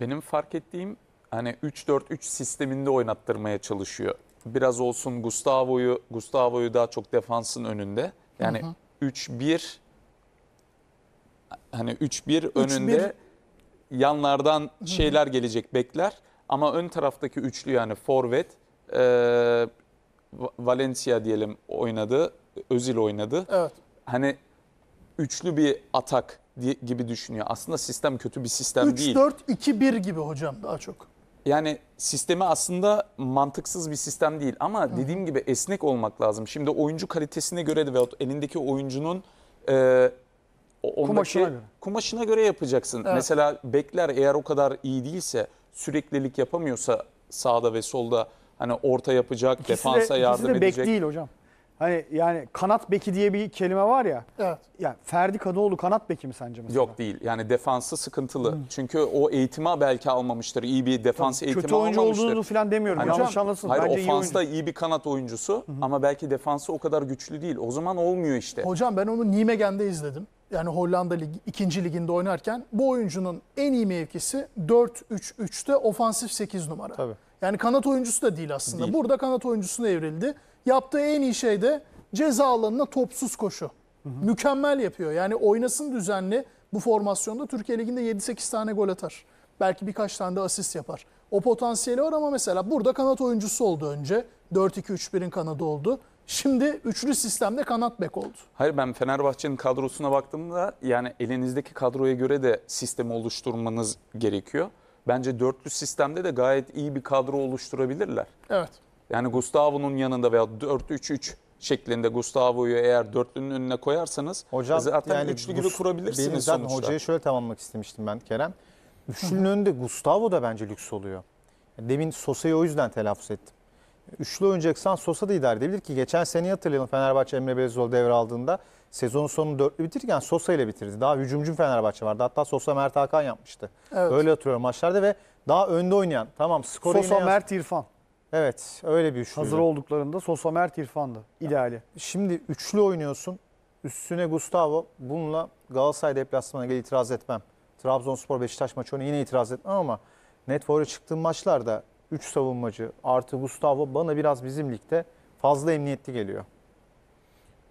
Benim fark ettiğim hani 3-4-3 sisteminde oynattırmaya çalışıyor. Biraz olsun Gustavo'yu Gustavo'yu daha çok defansın önünde. Yani 3-1 hani 3-1 önünde yanlardan şeyler gelecek bekler ama ön taraftaki üçlü yani forvet e, Valencia diyelim oynadı, Özil oynadı. Evet. Hani üçlü bir atak gibi düşünüyor. Aslında sistem kötü bir sistem 3, değil. 3-4-2-1 gibi hocam daha çok. Yani sistemi aslında mantıksız bir sistem değil ama Hı. dediğim gibi esnek olmak lazım. Şimdi oyuncu kalitesine göre de veya elindeki oyuncunun e, kumaşına göre, kumaşına göre yapacaksın. Evet. Mesela bekler eğer o kadar iyi değilse süreklilik yapamıyorsa sağda ve solda hani orta yapacak, ikisi defansa de, yardım de edecek. İkisi bek değil hocam. Hani yani kanat beki diye bir kelime var ya. Evet. Yani Ferdi Kadıoğlu kanat beki mi sence mesela? Yok değil. Yani defansı sıkıntılı. Hmm. Çünkü o eğitime belki almamıştır. İyi bir defans Tabii, eğitimi kötü almamıştır. Kötü oyuncu olduğunu falan demiyorum. Hani Yanlış anlasın. Hayır Bence ofansta iyi, iyi bir kanat oyuncusu Hı ama belki defansı o kadar güçlü değil. O zaman olmuyor işte. Hocam ben onu Nimegen'de izledim yani Hollanda Ligi 2. liginde oynarken bu oyuncunun en iyi mevkisi 4-3-3'te ofansif 8 numara. Tabii. Yani kanat oyuncusu da değil aslında. Değil. Burada kanat oyuncusuna evrildi. Yaptığı en iyi şey de ceza alanına topsuz koşu. Hı hı. Mükemmel yapıyor. Yani oynasın düzenli bu formasyonda Türkiye Ligi'nde 7-8 tane gol atar. Belki birkaç tane de asist yapar. O potansiyeli var ama mesela burada kanat oyuncusu oldu önce. 4-2-3-1'in kanadı oldu. Şimdi üçlü sistemde kanat bek oldu. Hayır ben Fenerbahçe'nin kadrosuna baktığımda yani elinizdeki kadroya göre de sistemi oluşturmanız gerekiyor. Bence dörtlü sistemde de gayet iyi bir kadro oluşturabilirler. Evet. Yani Gustavo'nun yanında veya 4-3-3 şeklinde Gustavo'yu eğer dörtlünün önüne koyarsanız Hocam, zaten yani üçlü gibi kurabilirsiniz benim zaten sonuçta. Hocayı şöyle tamamlamak istemiştim ben Kerem. Üçlünün önünde Gustavo da bence lüks oluyor. Demin Sosa'yı o yüzden telaffuz ettim üçlü oynayacaksan Sosa da idare edebilir ki geçen seneyi hatırlayalım Fenerbahçe Emre Belezoğlu devraldığında sezonun sonunu dörtlü bitirirken Sosa ile bitirdi. Daha hücumcu Fenerbahçe vardı. Hatta Sosa Mert Hakan yapmıştı. Evet. Öyle hatırlıyorum maçlarda ve daha önde oynayan tamam skoru Sosa yine Mert İrfan. Evet öyle bir üçlü. Hazır olduklarında Sosa Mert İrfan'dı ideali. Şimdi üçlü oynuyorsun. Üstüne Gustavo. Bununla Galatasaray deplasmanına gel itiraz etmem. Trabzonspor Beşiktaş maçı yine itiraz etmem ama net favori çıktığım maçlarda 3 savunmacı artı Gustavo bana biraz bizim ligde fazla emniyetli geliyor.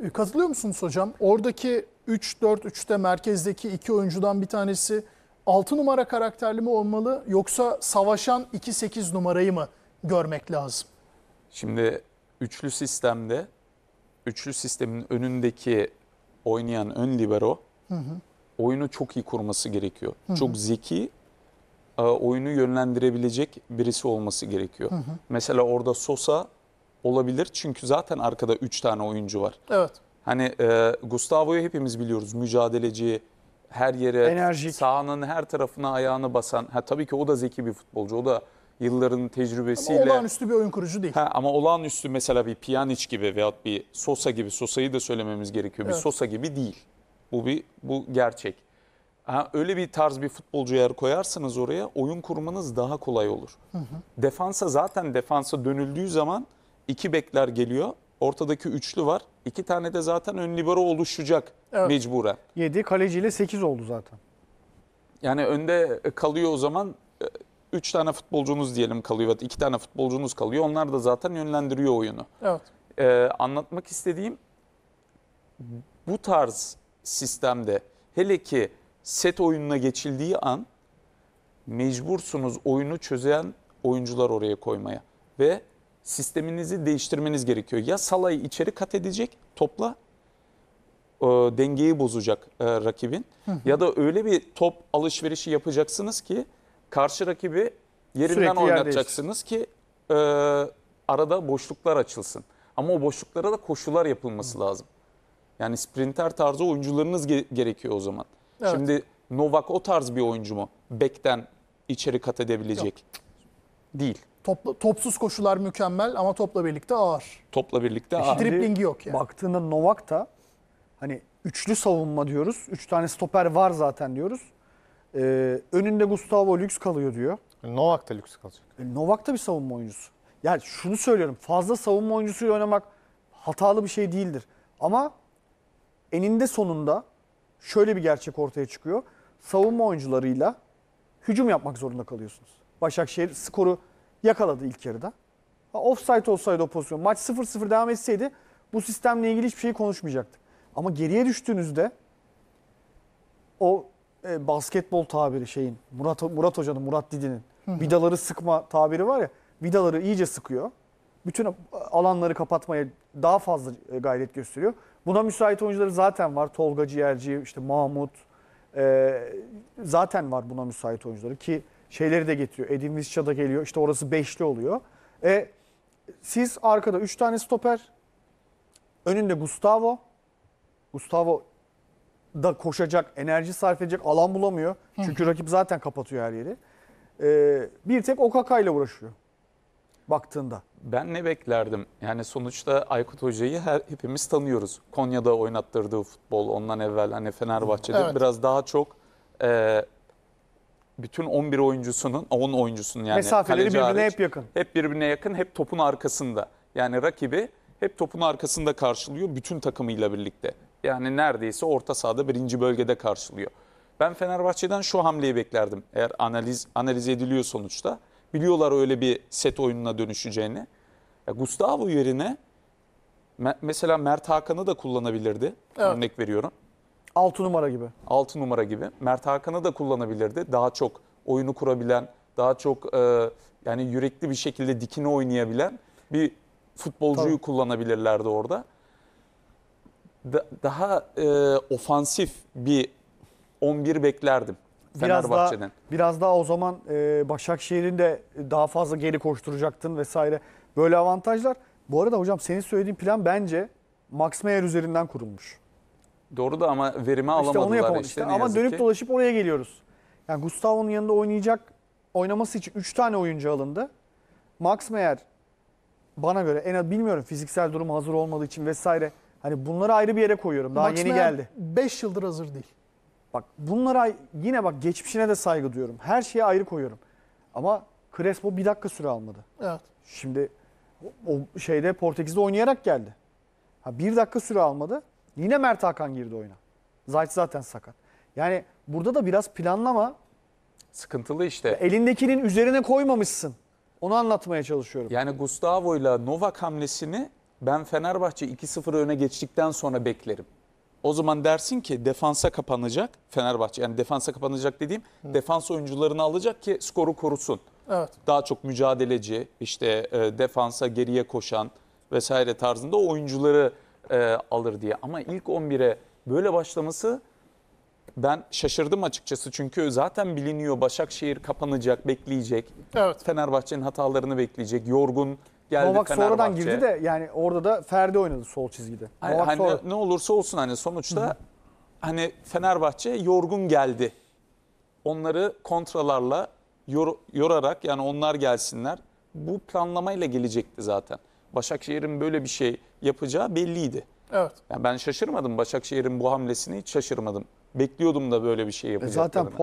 E, katılıyor musunuz hocam? Oradaki 3-4-3'te merkezdeki iki oyuncudan bir tanesi 6 numara karakterli mi olmalı yoksa savaşan 2-8 numarayı mı görmek lazım? Şimdi üçlü sistemde üçlü sistemin önündeki oynayan ön libero hı hı. oyunu çok iyi kurması gerekiyor. Hı hı. Çok zeki e, oyunu yönlendirebilecek birisi olması gerekiyor. Hı hı. Mesela orada Sosa olabilir çünkü zaten arkada 3 tane oyuncu var. Evet. Hani e, Gustavo'yu hepimiz biliyoruz mücadeleci, her yere Enerjik. sahanın her tarafına ayağını basan. Ha, tabii ki o da zeki bir futbolcu. O da yılların tecrübesiyle. Ama olağanüstü bir oyun kurucu değil. Ha, ama olağanüstü mesela bir Pjanic gibi veyahut bir Sosa gibi. Sosa'yı da söylememiz gerekiyor. Evet. Bir Sosa gibi değil. Bu bir bu gerçek. Ha, öyle bir tarz bir futbolcu yer koyarsanız oraya oyun kurmanız daha kolay olur. Hı hı. Defansa zaten defansa dönüldüğü zaman iki bekler geliyor. Ortadaki üçlü var. İki tane de zaten ön libero oluşacak evet. mecburen. Yedi, kaleciyle sekiz oldu zaten. Yani önde e, kalıyor o zaman e, üç tane futbolcunuz diyelim kalıyor. iki tane futbolcunuz kalıyor. Onlar da zaten yönlendiriyor oyunu. Evet. Ee, anlatmak istediğim bu tarz sistemde hele ki set oyununa geçildiği an mecbursunuz oyunu çözen oyuncular oraya koymaya ve sisteminizi değiştirmeniz gerekiyor. Ya salayı içeri kat edecek topla e, dengeyi bozacak e, rakibin hı hı. ya da öyle bir top alışverişi yapacaksınız ki karşı rakibi yerinden Sürekli oynatacaksınız ki e, arada boşluklar açılsın. Ama o boşluklara da koşular yapılması hı. lazım. Yani sprinter tarzı oyuncularınız ge gerekiyor o zaman. Evet. Şimdi Novak o tarz bir oyuncu mu? Bekten içeri kat edebilecek. Yok. Değil. Topla, topsuz koşular mükemmel ama topla birlikte ağır. Topla birlikte e ağır. Driplingi yok yani. Baktığında Novak da hani üçlü savunma diyoruz. Üç tane stoper var zaten diyoruz. Ee, önünde Gustavo Lüks kalıyor diyor. E, Novak da lüks kalacak. E, Novak da bir savunma oyuncusu. Yani şunu söylüyorum. Fazla savunma oyuncusuyla oynamak hatalı bir şey değildir. Ama eninde sonunda şöyle bir gerçek ortaya çıkıyor. Savunma oyuncularıyla hücum yapmak zorunda kalıyorsunuz. Başakşehir skoru yakaladı ilk yarıda. Offside olsaydı o pozisyon, maç 0-0 devam etseydi bu sistemle ilgili hiçbir şey konuşmayacaktık. Ama geriye düştüğünüzde o e, basketbol tabiri şeyin, Murat, Murat Hoca'nın, Murat Didi'nin vidaları sıkma tabiri var ya, vidaları iyice sıkıyor. Bütün alanları kapatmaya daha fazla e, gayret gösteriyor. Buna müsait oyuncuları zaten var. Tolga Ciğerci, işte Mahmut. E, zaten var buna müsait oyuncuları ki şeyleri de getiriyor. Edin Visca da geliyor. İşte orası beşli oluyor. E, siz arkada üç tane stoper. Önünde Gustavo. Gustavo da koşacak, enerji sarf edecek alan bulamıyor. Çünkü rakip zaten kapatıyor her yeri. E, bir tek Okaka ile uğraşıyor. Baktığında ben ne beklerdim? Yani sonuçta Aykut Hoca'yı her, hepimiz tanıyoruz. Konya'da oynattırdığı futbol ondan evvel hani Fenerbahçe'de evet. biraz daha çok e, bütün 11 oyuncusunun, 10 oyuncusunun yani mesafeleri birbirine hariç, hep yakın. Hep birbirine yakın, hep topun arkasında. Yani rakibi hep topun arkasında karşılıyor bütün takımıyla birlikte. Yani neredeyse orta sahada birinci bölgede karşılıyor. Ben Fenerbahçe'den şu hamleyi beklerdim. Eğer analiz analiz ediliyor sonuçta. Biliyorlar öyle bir set oyununa dönüşeceğini. Ya Gustavo yerine mesela Mert Hakan'ı da kullanabilirdi. Evet. Örnek veriyorum. 6 numara gibi. 6 numara gibi. Mert Hakan'ı da kullanabilirdi. Daha çok oyunu kurabilen, daha çok e, yani yürekli bir şekilde dikine oynayabilen bir futbolcuyu Tabii. kullanabilirlerdi orada. Da- daha e, ofansif bir 11 beklerdim biraz daha biraz daha o zaman e, Başakşehir'in de daha fazla geri koşturacaktın vesaire. Böyle avantajlar. Bu arada hocam senin söylediğin plan bence Max Meyer üzerinden kurulmuş. Doğru da ama verimi işte alamadılar onu yapalım. işte ama dönüp ki. dolaşıp oraya geliyoruz. Yani Gustavo'nun yanında oynayacak oynaması için 3 tane oyuncu alındı. Max Meyer bana göre en az bilmiyorum fiziksel durumu hazır olmadığı için vesaire. Hani bunları ayrı bir yere koyuyorum. Daha Max yeni Meyer geldi. 5 yıldır hazır değil. Bak bunlara yine bak geçmişine de saygı duyuyorum. Her şeye ayrı koyuyorum. Ama Crespo bir dakika süre almadı. Evet. Şimdi o şeyde Portekiz'de oynayarak geldi. Ha, bir dakika süre almadı. Yine Mert Hakan girdi oyuna. Zayt zaten sakat. Yani burada da biraz planlama. Sıkıntılı işte. Elindekinin üzerine koymamışsın. Onu anlatmaya çalışıyorum. Yani Gustavo'yla Novak hamlesini ben Fenerbahçe 2-0 öne geçtikten sonra beklerim. O zaman dersin ki defansa kapanacak Fenerbahçe. Yani defansa kapanacak dediğim Hı. defans oyuncularını alacak ki skoru korusun. Evet. Daha çok mücadeleci, işte e, defansa geriye koşan vesaire tarzında oyuncuları e, alır diye. Ama ilk 11'e böyle başlaması ben şaşırdım açıkçası. Çünkü zaten biliniyor Başakşehir kapanacak, bekleyecek. Evet. Fenerbahçe'nin hatalarını bekleyecek. Yorgun geldi Novak Fenerbahçe. sonradan girdi de yani orada da Ferdi oynadı sol çizgide. Hani, Novak hani sonra... ne olursa olsun hani sonuçta Hı -hı. hani Fenerbahçe yorgun geldi. Onları kontralarla yor, yorarak yani onlar gelsinler. Bu planlamayla gelecekti zaten. Başakşehir'in böyle bir şey yapacağı belliydi. Evet. Yani ben şaşırmadım Başakşehir'in bu hamlesini hiç şaşırmadım. Bekliyordum da böyle bir şey yapacaklarını. E zaten